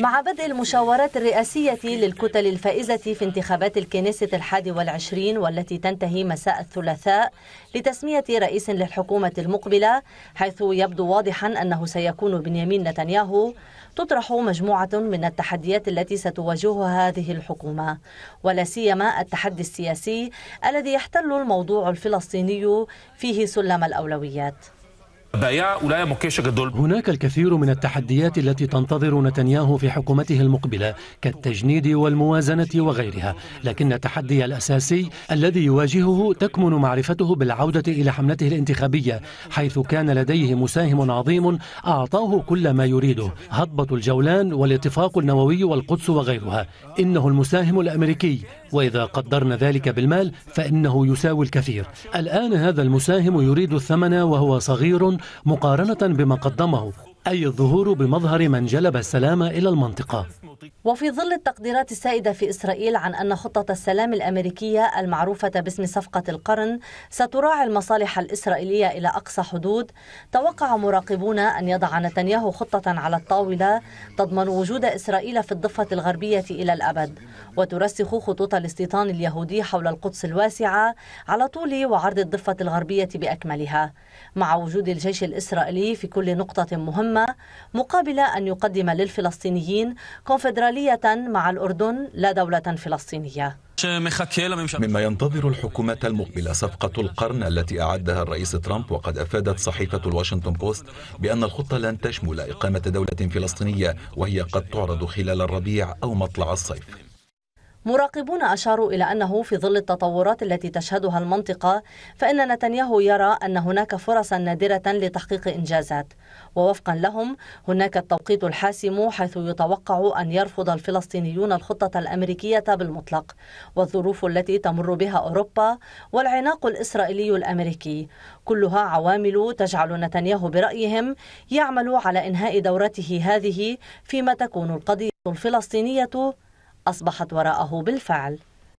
مع بدء المشاورات الرئاسية للكتل الفائزة في انتخابات الكنيسة الحادي والعشرين والتي تنتهي مساء الثلاثاء لتسمية رئيس للحكومة المقبلة حيث يبدو واضحا أنه سيكون بنيامين نتنياهو تطرح مجموعة من التحديات التي ستواجهها هذه الحكومة ولا سيما التحدي السياسي الذي يحتل الموضوع الفلسطيني فيه سلم الأولويات بقى ولاية مكيشة جدول هناك الكثير من التحديات التي تنتظر نتنياهو في حكومته المقبلة كالتجنيد والموازنة وغيرها لكن التحدي الأساسي الذي يواجهه تكمن معرفته بالعودة إلى حملته الانتخابية حيث كان لديه مساهم عظيم أعطاه كل ما يريده هضبة الجولان والاتفاق النووي والقدس وغيرها إنه المساهم الأمريكي وإذا قدرنا ذلك بالمال فإنه يساوي الكثير الآن هذا المساهم يريد الثمن وهو صغير مقارنة بما قدمه أي الظهور بمظهر من جلب السلام إلى المنطقة وفي ظل التقديرات السائدة في إسرائيل عن أن خطة السلام الأمريكية المعروفة باسم صفقة القرن ستراعي المصالح الإسرائيلية إلى أقصى حدود توقع مراقبون أن يضع نتنياهو خطة على الطاولة تضمن وجود إسرائيل في الضفة الغربية إلى الأبد وترسخ خطوط الاستيطان اليهودي حول القدس الواسعة على طول وعرض الضفة الغربية بأكملها مع وجود الجيش الإسرائيلي في كل نقطة مهمة مقابل أن يقدم للفلسطينيين كونفدرالية دولية مع الأردن لا دولة فلسطينية مما ينتظر الحكومة المقبلة صفقة القرن التي أعدها الرئيس ترامب وقد أفادت صحيفة الواشنطن بوست بأن الخطة لن تشمل إقامة دولة فلسطينية وهي قد تعرض خلال الربيع أو مطلع الصيف مراقبون أشاروا إلى أنه في ظل التطورات التي تشهدها المنطقة فإن نتنياهو يرى أن هناك فرصا نادرة لتحقيق إنجازات ووفقا لهم هناك التوقيت الحاسم حيث يتوقع أن يرفض الفلسطينيون الخطة الأمريكية بالمطلق والظروف التي تمر بها أوروبا والعناق الإسرائيلي الأمريكي كلها عوامل تجعل نتنياهو برأيهم يعمل على إنهاء دورته هذه فيما تكون القضية الفلسطينية أصبحت وراءه بالفعل